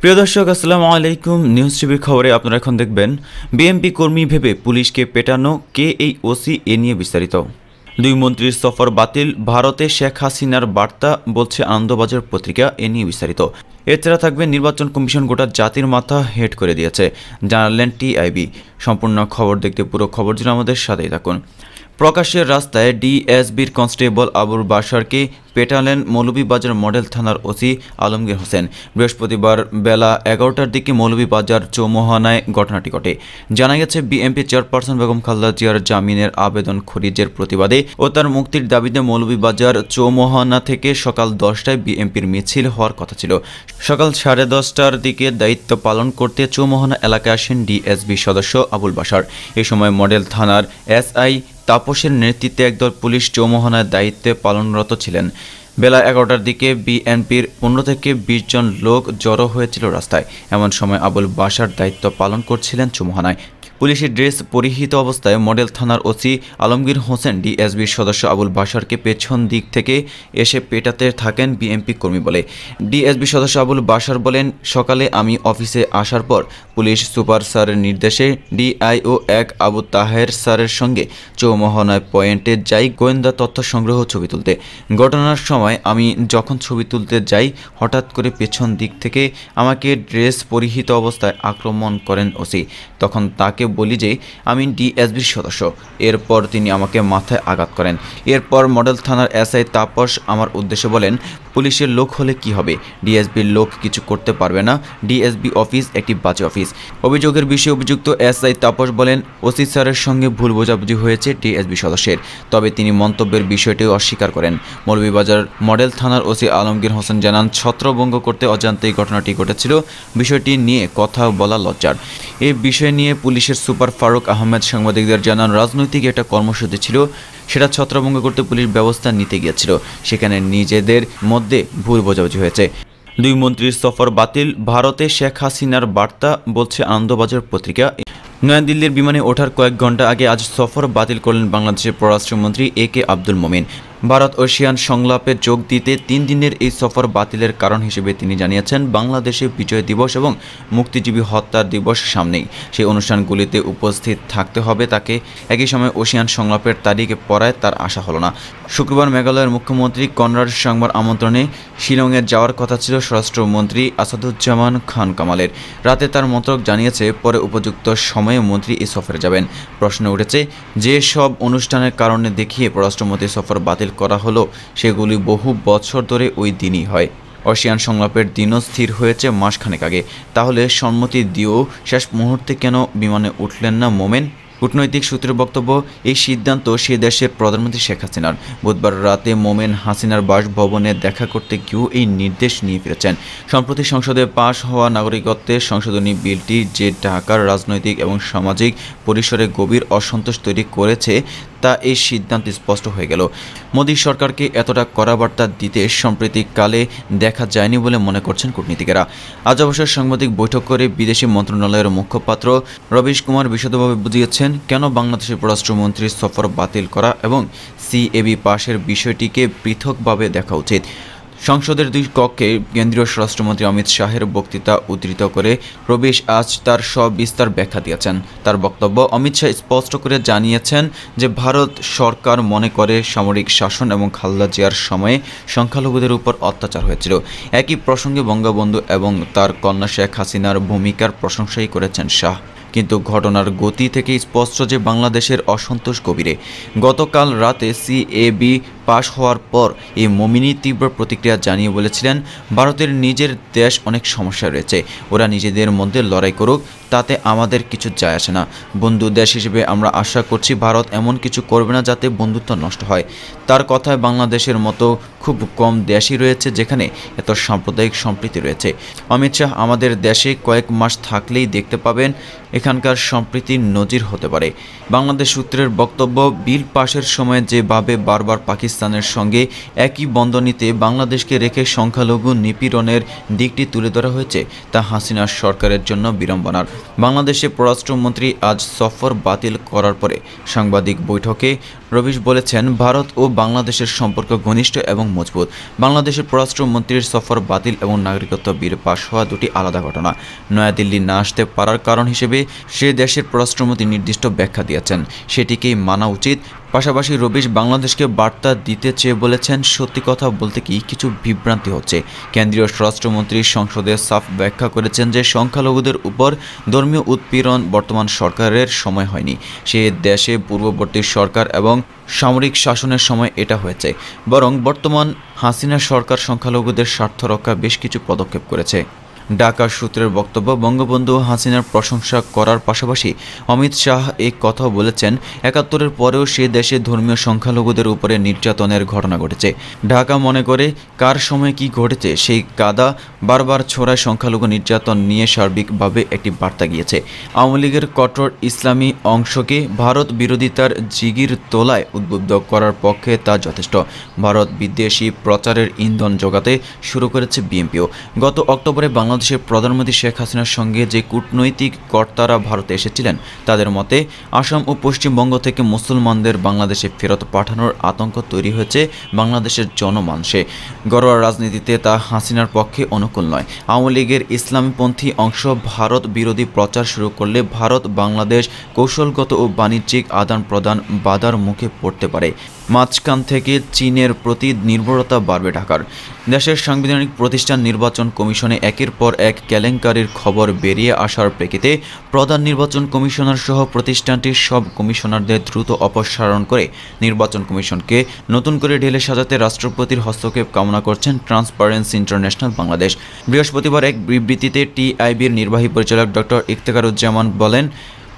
প্রিয় দর্শক আসসালামু আলাইকুম নিউজ টিভির খবরে আপনারা এখন দেখবেন বিএমপি কর্মী ভেবে পুলিশকে পেটানো কে এই ওসি এ নিয়ে বিস্তারিত দুই মন্ত্রীর সফর বাতিল ভারতে শেখ হাসিনার বার্তা বলছে আনন্দবাজার পত্রিকা এ নিয়ে বিস্তারিত এছাড়া থাকবে নির্বাচন কমিশন গোটা জাতির মাথা হেড করে দিয়েছে জানালেন টিআইবি সম্পূর্ণ খবর দেখতে পুরো খবর জন্য আমাদের সাথেই থাকুন প্রকাশ্যের রাস্তায় ডিএসবির কনস্টেবল আবুর বাসারকে পেটালেন মৌলভীবাজার মডেল থানার ওসি আলমগীর হোসেন বৃহস্পতিবার বেলা এগারোটার দিকে মৌলভীবাজার চৌমোহানায় ঘটনাটি ঘটে জানা গেছে বিএমপি চেয়ারপারসন বেগম খালদা জিয়ার জামিনের আবেদন খরিজের প্রতিবাদে ও তার মুক্তির দাবিতে মৌলভীবাজার চৌমোহানা থেকে সকাল দশটায় বিএমপির মিছিল হওয়ার কথা ছিল সকাল সাড়ে দশটার দিকে দায়িত্ব পালন করতে চৌমোহানা এলাকায় আসেন ডিএসবি সদস্য আবুল বাসার এ সময় মডেল থানার এসআই তাপসের নেতৃত্বে একদল পুলিশ চৌমোহনার দায়িত্বে পালনরত ছিলেন বেলা এগারোটার দিকে বিএনপির পনেরো থেকে বিশ জন লোক জড়ো হয়েছিল রাস্তায় এমন সময় আবুল বাসার দায়িত্ব পালন করছিলেন চুমহানায় পুলিশের ড্রেস পরিহিত অবস্থায় মডেল থানার ওসি আলমগীর হোসেন ডিএসবির সদস্য আবুল বাসারকে পেছন দিক থেকে এসে পেটাতে থাকেন বিএমপি কর্মী বলে ডিএসবি সদস্য আবুল বাসার বলেন সকালে আমি অফিসে আসার পর পুলিশ সুপার স্যারের নির্দেশে ডিআইও এক আবু তাহের স্যারের সঙ্গে চৌমহনায় পয়েন্টে যাই গোয়েন্দা তথ্য সংগ্রহ ছবি তুলতে ঘটনার সময় আমি যখন ছবি তুলতে যাই হঠাৎ করে পেছন দিক থেকে আমাকে ড্রেস পরিহিত অবস্থায় আক্রমণ করেন ওসি তখন তাকে বলি যে আমি ডিএসবির সদস্য এরপর তিনি আমাকে মাথায় আঘাত করেন এরপর মডেল থানার এসআই তাপস আমার উদ্দেশ্যে বলেন পুলিশের লোক হলে কি হবে ডিএসবির লোক কিছু করতে পারবে না ডিএসবি অফিস একটি বাজে অফিস অভিযোগের বিষয়ে অভিযুক্ত এসআই তাপস বলেন ওসি স্যারের সঙ্গে ভুল বোঝাবুঝি হয়েছে ডিএসবি সদস্যের তবে তিনি মন্তব্যের বিষয়টিও অস্বীকার করেন মৌলভীবাজার মডেল থানার ওসি আলমগীর হোসেন জানান ছত্রভঙ্গ করতে অজান্তেই ঘটনাটি ঘটেছিল বিষয়টি নিয়ে কথা বলা লজ্জার এই বিষয় নিয়ে পুলিশের পুলিশের সুপার ফারুক আহমেদ সাংবাদিকদের জানান রাজনৈতিক একটা কর্মসূচি ছিল সেটা ছত্রভঙ্গ করতে পুলিশ ব্যবস্থা নিতে গিয়েছিল সেখানে নিজেদের মধ্যে ভুল বোঝাবুঝি হয়েছে দুই মন্ত্রীর সফর বাতিল ভারতে শেখ হাসিনার বার্তা বলছে আনন্দবাজার পত্রিকা নয়াদিল্লির বিমানে ওঠার কয়েক ঘন্টা আগে আজ সফর বাতিল করলেন বাংলাদেশের পররাষ্ট্রমন্ত্রী এ কে আব্দুল মোমিন ভারত ওশিয়ান সংলাপে যোগ দিতে তিন দিনের এই সফর বাতিলের কারণ হিসেবে তিনি জানিয়েছেন বাংলাদেশে বিজয় দিবস এবং মুক্তিজীবী হত্যার দিবস সামনেই সেই অনুষ্ঠানগুলিতে উপস্থিত থাকতে হবে তাকে একই সময় ওশিয়ান সংলাপের তারিখে পড়ায় তার আশা হলো না শুক্রবার মেঘালয়ের মুখ্যমন্ত্রী কনরাড সংবার আমন্ত্রণে শিলংয়ে যাওয়ার কথা ছিল স্বরাষ্ট্রমন্ত্রী আসাদুজ্জামান খান কামালের রাতে তার মন্ত্রক জানিয়েছে পরে উপযুক্ত সময়ে মন্ত্রী এই সফরে যাবেন প্রশ্ন উঠেছে যে সব অনুষ্ঠানের কারণে দেখিয়ে পররাষ্ট্রমন্ত্রী সফর বাতিল বাতিল করা হলো সেগুলি বহু বছর ধরে ওই দিনই হয় অসিয়ান সংলাপের দিনও স্থির হয়েছে মাসখানেক আগে তাহলে সম্মতি দিয়েও শেষ মুহূর্তে কেন বিমানে উঠলেন না মোমেন কূটনৈতিক সূত্রের বক্তব্য এই সিদ্ধান্ত সে দেশের প্রধানমন্ত্রী শেখ হাসিনার বুধবার রাতে মোমেন হাসিনার বাসভবনে দেখা করতে গিয়েও এই নির্দেশ নিয়ে ফিরেছেন সম্প্রতি সংসদে পাশ হওয়া নাগরিকত্বের সংশোধনী বিলটি যে ঢাকার রাজনৈতিক এবং সামাজিক পরিসরে গভীর অসন্তোষ তৈরি করেছে তা এই সিদ্ধান্ত স্পষ্ট হয়ে গেল মোদী সরকারকে এতটা কড়া বার্তা দিতে সম্প্রতিককালে দেখা যায়নি বলে মনে করছেন কূটনীতিকেরা আজ অবশ্য সাংবাদিক বৈঠক করে বিদেশি মন্ত্রণালয়ের মুখপাত্র রবিশ কুমার বিশদভাবে বুঝিয়েছেন কেন বাংলাদেশের পররাষ্ট্রমন্ত্রীর সফর বাতিল করা এবং সিএবি পাশের বিষয়টিকে পৃথকভাবে দেখা উচিত সংসদের দুই কক্ষে কেন্দ্রীয় স্বরাষ্ট্রমন্ত্রী অমিত শাহের বক্তৃতা উদ্ধৃত করে প্রবেশ আজ তার সবিস্তার ব্যাখ্যা দিয়েছেন তার বক্তব্য অমিত শাহ স্পষ্ট করে জানিয়েছেন যে ভারত সরকার মনে করে সামরিক শাসন এবং খালদা জিয়ার সময়ে সংখ্যালঘুদের উপর অত্যাচার হয়েছিল একই প্রসঙ্গে বঙ্গবন্ধু এবং তার কন্যা শেখ হাসিনার ভূমিকার প্রশংসাই করেছেন শাহ কিন্তু ঘটনার গতি থেকে স্পষ্ট যে বাংলাদেশের অসন্তোষ গভীরে গতকাল রাতে সিএবি পাশ হওয়ার পর এই মমিনী তীব্র প্রতিক্রিয়া জানিয়ে বলেছিলেন ভারতের নিজের দেশ অনেক সমস্যা রয়েছে ওরা নিজেদের মধ্যে লড়াই করুক তাতে আমাদের কিছু যায় আসে না বন্ধু দেশ হিসেবে আমরা আশা করছি ভারত এমন কিছু করবে না যাতে বন্ধুত্ব নষ্ট হয় তার কথায় বাংলাদেশের মতো খুব কম দেশই রয়েছে যেখানে এত সাম্প্রদায়িক সম্প্রীতি রয়েছে অমিত শাহ আমাদের দেশে কয়েক মাস থাকলেই দেখতে পাবেন এখানকার সম্প্রীতির নজির হতে পারে বাংলাদেশ সূত্রের বক্তব্য বিল পাশের সময় যেভাবে বারবার পাকিস্তান পাকিস্তানের সঙ্গে একই বন্দনীতে বাংলাদেশকে রেখে সংখ্যালঘু নিপীড়নের দিকটি তুলে ধরা হয়েছে তা হাসিনার সরকারের জন্য বিড়ম্বনার বাংলাদেশে পররাষ্ট্রমন্ত্রী আজ সফর বাতিল করার পরে সাংবাদিক বৈঠকে রবিশ বলেছেন ভারত ও বাংলাদেশের সম্পর্ক ঘনিষ্ঠ এবং মজবুত বাংলাদেশের পররাষ্ট্রমন্ত্রীর সফর বাতিল এবং নাগরিকত্ব বিল পাশ হওয়া দুটি আলাদা ঘটনা নয়াদিল্লি না আসতে পারার কারণ হিসেবে সে দেশের পররাষ্ট্রমন্ত্রী নির্দিষ্ট ব্যাখ্যা দিয়েছেন সেটিকেই মানা উচিত পাশাপাশি রবিশ বাংলাদেশকে বার্তা দিতে চেয়ে বলেছেন সত্যি কথা বলতে কি কিছু বিভ্রান্তি হচ্ছে কেন্দ্রীয় স্বরাষ্ট্রমন্ত্রী সংসদে সাফ ব্যাখ্যা করেছেন যে সংখ্যালঘুদের উপর ধর্মীয় উৎপীড়ন বর্তমান সরকারের সময় হয়নি সে দেশে পূর্ববর্তী সরকার এবং সামরিক শাসনের সময় এটা হয়েছে বরং বর্তমান হাসিনা সরকার সংখ্যালঘুদের স্বার্থ রক্ষা বেশ কিছু পদক্ষেপ করেছে ডাকার সূত্রের বক্তব্য বঙ্গবন্ধু হাসিনার প্রশংসা করার পাশাপাশি অমিত শাহ এক কথা বলেছেন একাত্তরের পরেও সে দেশে ধর্মীয় সংখ্যালঘুদের উপরে নির্যাতনের ঘটনা ঘটেছে ঢাকা মনে করে কার সময় কি ঘটেছে সেই কাদা বারবার ছোড়ায় সংখ্যালঘু নির্যাতন নিয়ে সার্বিকভাবে একটি বার্তা গিয়েছে আওয়ামী লীগের কঠোর ইসলামী অংশকে ভারত বিরোধিতার জিগির তোলায় উদ্বুদ্ধ করার পক্ষে তা যথেষ্ট ভারত বিদ্বেষী প্রচারের ইন্ধন জোগাতে শুরু করেছে বিএনপিও গত অক্টোবরে বাংলা বাংলাদেশের প্রধানমন্ত্রী শেখ হাসিনার সঙ্গে যে কূটনৈতিক কর্তারা ভারতে এসেছিলেন তাদের মতে আসাম ও পশ্চিমবঙ্গ থেকে মুসলমানদের বাংলাদেশে ফেরত পাঠানোর আতঙ্ক তৈরি হয়েছে বাংলাদেশের জনমানসে গড়োয়া রাজনীতিতে তা হাসিনার পক্ষে অনুকূল নয় আওয়ামী লীগের ইসলামপন্থী অংশ ভারত বিরোধী প্রচার শুরু করলে ভারত বাংলাদেশ কৌশলগত ও বাণিজ্যিক আদান প্রদান বাধার মুখে পড়তে পারে মাঝখান থেকে চীনের প্রতি নির্ভরতা বাড়বে ঢাকার দেশের সাংবিধানিক প্রতিষ্ঠান নির্বাচন কমিশনে একের পর এক কেলেঙ্কারির খবর বেরিয়ে আসার প্রেক্ষিতে প্রধান নির্বাচন কমিশনার সহ প্রতিষ্ঠানটির সব কমিশনারদের দ্রুত অপসারণ করে নির্বাচন কমিশনকে নতুন করে ঢেলে সাজাতে রাষ্ট্রপতির হস্তক্ষেপ কামনা করছেন ট্রান্সপারেন্সি ইন্টারন্যাশনাল বাংলাদেশ বৃহস্পতিবার এক বিবৃতিতে টিআইবির নির্বাহী পরিচালক ডক্টর ইফতেকারুজ্জামান বলেন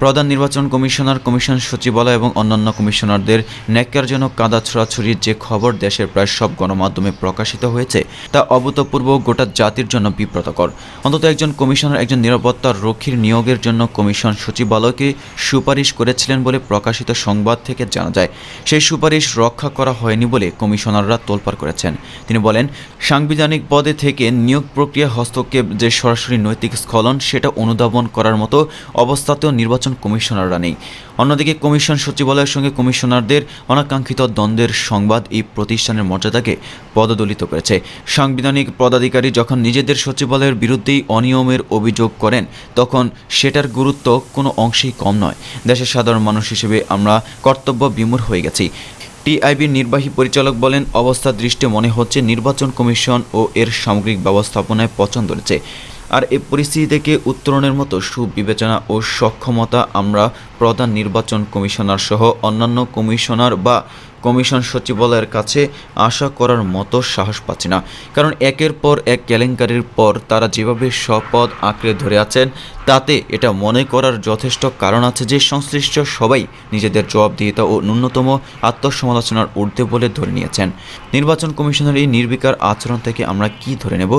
প্রধান নির্বাচন কমিশনার কমিশন সচিবালয় এবং অন্যান্য কমিশনারদের ন্যাক্কারজনক কাদা ছড়াছড়ির যে খবর দেশের প্রায় সব গণমাধ্যমে প্রকাশিত হয়েছে তা অভূতপূর্ব গোটা জাতির জন্য বিব্রতকর অন্তত একজন কমিশনার একজন নিরাপত্তার রক্ষীর নিয়োগের জন্য কমিশন সচিবালয়কে সুপারিশ করেছিলেন বলে প্রকাশিত সংবাদ থেকে জানা যায় সেই সুপারিশ রক্ষা করা হয়নি বলে কমিশনাররা তোলপাড় করেছেন তিনি বলেন সাংবিধানিক পদে থেকে নিয়োগ প্রক্রিয়া হস্তক্ষেপ যে সরাসরি নৈতিক স্খলন সেটা অনুধাবন করার মতো অবস্থাতেও নির্বাচন নির্বাচন কমিশনাররা নেই অন্যদিকে কমিশন সচিবালয়ের সঙ্গে কমিশনারদের অনাকাঙ্ক্ষিত দ্বন্দ্বের সংবাদ এই প্রতিষ্ঠানের মর্যাদাকে পদদলিত করেছে সাংবিধানিক পদাধিকারী যখন নিজেদের সচিবালয়ের বিরুদ্ধেই অনিয়মের অভিযোগ করেন তখন সেটার গুরুত্ব কোনো অংশেই কম নয় দেশের সাধারণ মানুষ হিসেবে আমরা কর্তব্য বিমূর হয়ে গেছি টিআইবির নির্বাহী পরিচালক বলেন অবস্থা দৃষ্টি মনে হচ্ছে নির্বাচন কমিশন ও এর সামগ্রিক ব্যবস্থাপনায় পছন্দ রয়েছে আর এই পরিস্থিতি থেকে উত্তরণের মতো সুবিবেচনা ও সক্ষমতা আমরা প্রধান নির্বাচন কমিশনার সহ অন্যান্য কমিশনার বা কমিশন সচিবালয়ের কাছে আশা করার মতো সাহস পাচ্ছি না কারণ একের পর এক কেলেঙ্কারির পর তারা যেভাবে সপদ আঁকড়ে ধরে আছেন তাতে এটা মনে করার যথেষ্ট কারণ আছে যে সংশ্লিষ্ট সবাই নিজেদের জবাবদিহিতা ও ন্যূনতম আত্মসমালোচনার ঊর্ধ্বে বলে ধরে নিয়েছেন নির্বাচন কমিশনের এই নির্বিকার আচরণ থেকে আমরা কি ধরে নেব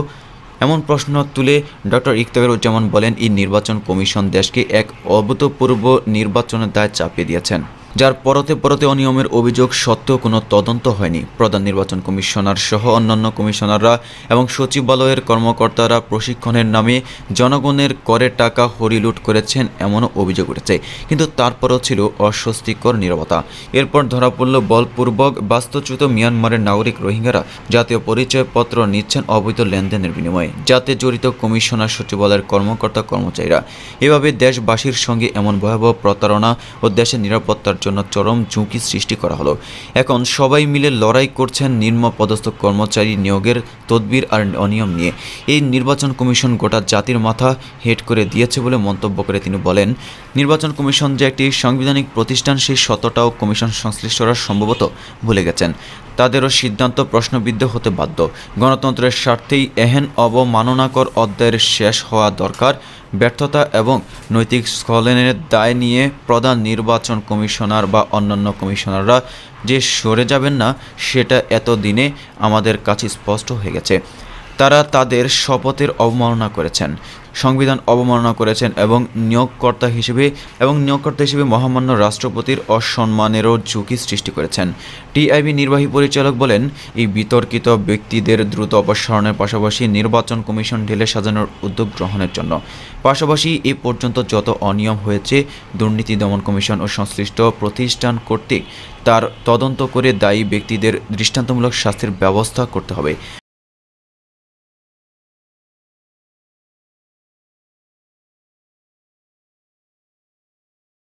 এমন প্রশ্ন তুলে ডক্টর ইকতাবেরুজ্জামান বলেন এই নির্বাচন কমিশন দেশকে এক অভূতপূর্ব নির্বাচনের দায় চাপিয়ে দিয়েছেন যার পরতে পরতে অনিয়মের অভিযোগ সত্ত্বেও কোনো তদন্ত হয়নি প্রধান নির্বাচন কমিশনার সহ অন্যান্য কমিশনাররা এবং সচিবালয়ের কর্মকর্তারা প্রশিক্ষণের নামে জনগণের করের টাকা হরিলুট করেছেন এমনও অভিযোগ উঠেছে কিন্তু তারপরও ছিল অস্বস্তিকর নিরবতা এরপর ধরা পড়ল বলপূর্বক বাস্তুচ্যুত মিয়ানমারের নাগরিক রোহিঙ্গারা জাতীয় পরিচয়পত্র নিচ্ছেন অবৈধ লেনদেনের বিনিময়ে যাতে জড়িত কমিশনার সচিবালয়ের কর্মকর্তা কর্মচারীরা এভাবে দেশবাসীর সঙ্গে এমন ভয়াবহ প্রতারণা ও দেশের নিরাপত্তার জন্য চরম ঝুঁকি সৃষ্টি করা হলো এখন সবাই মিলে লড়াই করছেন নিম্ন পদস্থ কর্মচারী নিয়োগের তদবির আর অনিয়ম নিয়ে এই নির্বাচন কমিশন গোটা জাতির মাথা হেট করে দিয়েছে বলে মন্তব্য করে তিনি বলেন নির্বাচন কমিশন যে একটি সাংবিধানিক প্রতিষ্ঠান সেই শতটাও কমিশন সংশ্লিষ্টরা সম্ভবত ভুলে গেছেন তাদেরও সিদ্ধান্ত প্রশ্নবিদ্ধ হতে বাধ্য গণতন্ত্রের স্বার্থেই এহেন অবমাননাকর অধ্যায়ের শেষ হওয়া দরকার ব্যর্থতা এবং নৈতিক স্খলনের দায় নিয়ে প্রধান নির্বাচন কমিশনার বা অন্যান্য কমিশনাররা যে সরে যাবেন না সেটা এত দিনে আমাদের কাছে স্পষ্ট হয়ে গেছে তারা তাদের শপথের অবমাননা করেছেন সংবিধান অবমাননা করেছেন এবং নিয়োগকর্তা হিসেবে এবং নিয়োগকর্তা হিসেবে মহামান্য রাষ্ট্রপতির অসম্মানেরও ঝুঁকি সৃষ্টি করেছেন টিআইবি নির্বাহী পরিচালক বলেন এই বিতর্কিত ব্যক্তিদের দ্রুত অপসারণের পাশাপাশি নির্বাচন কমিশন ঢেলে সাজানোর উদ্যোগ গ্রহণের জন্য পাশাপাশি এ পর্যন্ত যত অনিয়ম হয়েছে দুর্নীতি দমন কমিশন ও সংশ্লিষ্ট প্রতিষ্ঠান কর্তৃক তার তদন্ত করে দায়ী ব্যক্তিদের দৃষ্টান্তমূলক শাস্তির ব্যবস্থা করতে হবে